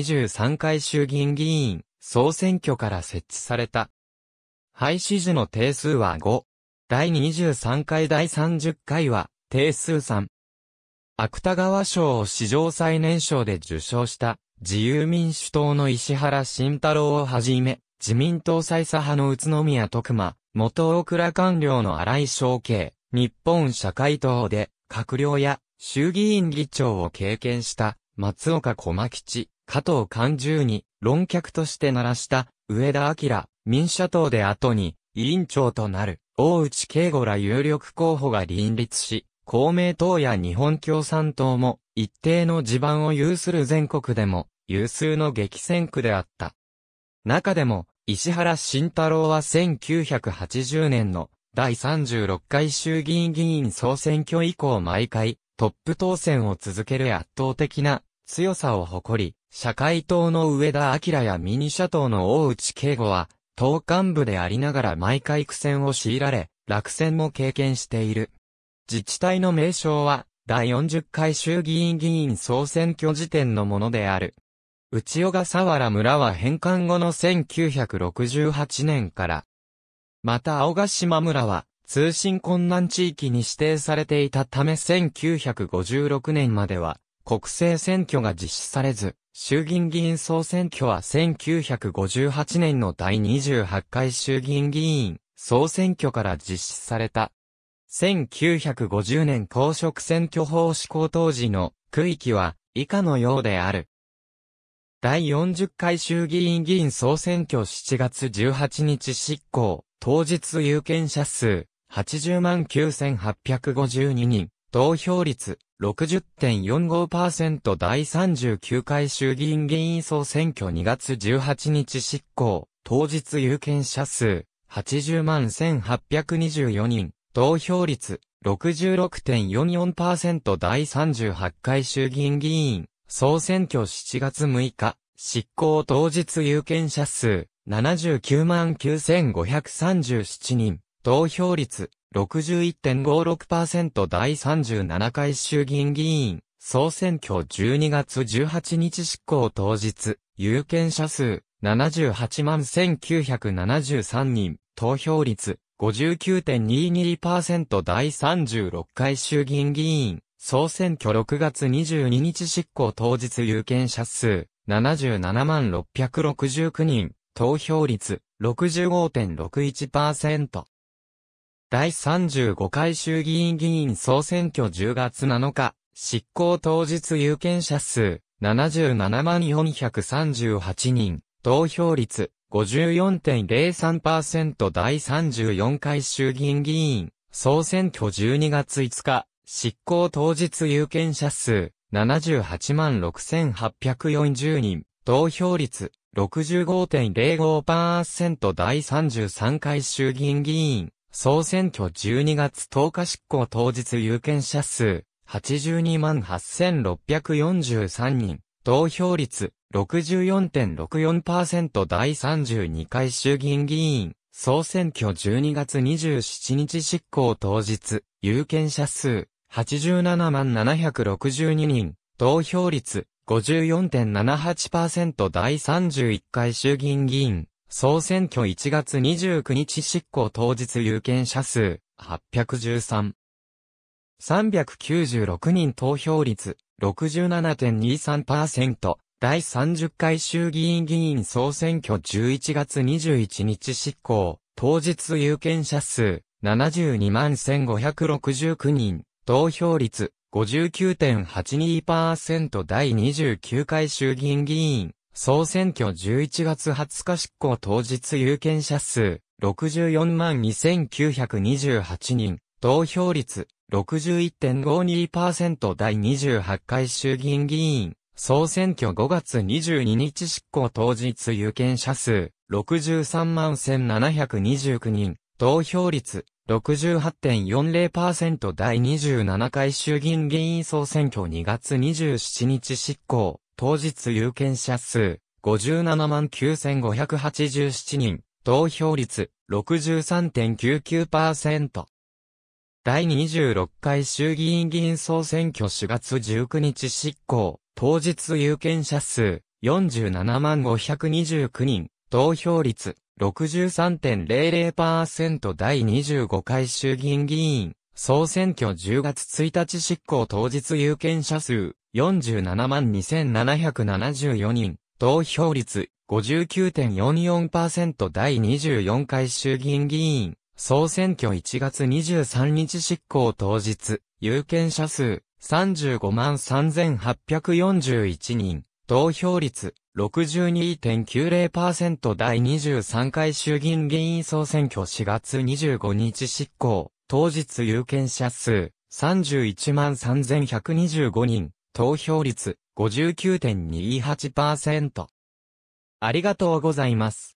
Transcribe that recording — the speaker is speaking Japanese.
23回衆議院議員、総選挙から設置された。廃止時の定数は5。第23回第30回は、定数3。芥川賞を史上最年少で受賞した、自由民主党の石原慎太郎をはじめ、自民党最左派の宇都宮徳馬、元大倉官僚の荒井昌慶、日本社会党で、閣僚や衆議院議長を経験した、松岡小牧吉、加藤勘十に論客として鳴らした上田明、民社党で後に委員長となる大内慶吾ら有力候補が林立し、公明党や日本共産党も一定の地盤を有する全国でも有数の激戦区であった。中でも、石原慎太郎は1980年の第36回衆議院議員総選挙以降毎回トップ当選を続ける圧倒的な強さを誇り、社会党の上田明やミニ社党の大内敬吾は、党幹部でありながら毎回苦戦を強いられ、落選も経験している。自治体の名称は、第40回衆議院議員総選挙時点のものである。内尾笠原村は返還後の1968年から。また青ヶ島村は通信困難地域に指定されていたため1956年までは国政選挙が実施されず、衆議院議員総選挙は1958年の第28回衆議院議員総選挙から実施された。1950年公職選挙法施行当時の区域は以下のようである。第40回衆議院議員総選挙7月18日執行、当日有権者数89,852人、投票率60.45%第39回衆議院議員総選挙2月18日執行、当日有権者数80万1824人、投票率66.44%第38回衆議院議員総選挙7月6日、執行当日有権者数79万9537人、投票率61.56%第37回衆議院議員、総選挙12月18日執行当日、有権者数、78万1973人、投票率、59.22%第36回衆議院議員、総選挙6月22日執行当日有権者数、77万669人、投票率、65.61%。第35回衆議院議員総選挙10月7日、執行当日有権者数77万438人、投票率54.03%第34回衆議院議員総選挙12月5日、執行当日有権者数78万6840人、投票率65.05%第33回衆議院議員総選挙12月10日執行当日有権者数、82万8643人、投票率64.64%第32回衆議院議員、総選挙12月27日執行当日、有権者数、87万762人、投票率54.78%第31回衆議院議員、総選挙1月29日執行当日有権者数813。396人投票率67.23%。第30回衆議院議員総選挙11月21日執行、当日有権者数72万1569人、投票率59.82%第29回衆議院議員総選挙11月20日執行当日有権者数64万2928人、投票率61.52%第28回衆議院議員、総選挙5月22日執行当日有権者数63万1729人、投票率68.40%第27回衆議院議員総選挙2月27日執行、当日有権者数、57万9587人、投票率63.99%。第26回衆議院議員総選挙4月19日執行、当日有権者数47万529人、投票率63.00%第25回衆議院議員、総選挙10月1日執行当日有権者数47万2774人、投票率59.44%第24回衆議院議員、総選挙1月23日執行当日、有権者数35万3841人、投票率62.90%第23回衆議院議員総選挙4月25日執行、当日有権者数31万3125人、投票率59.28%。ありがとうございます。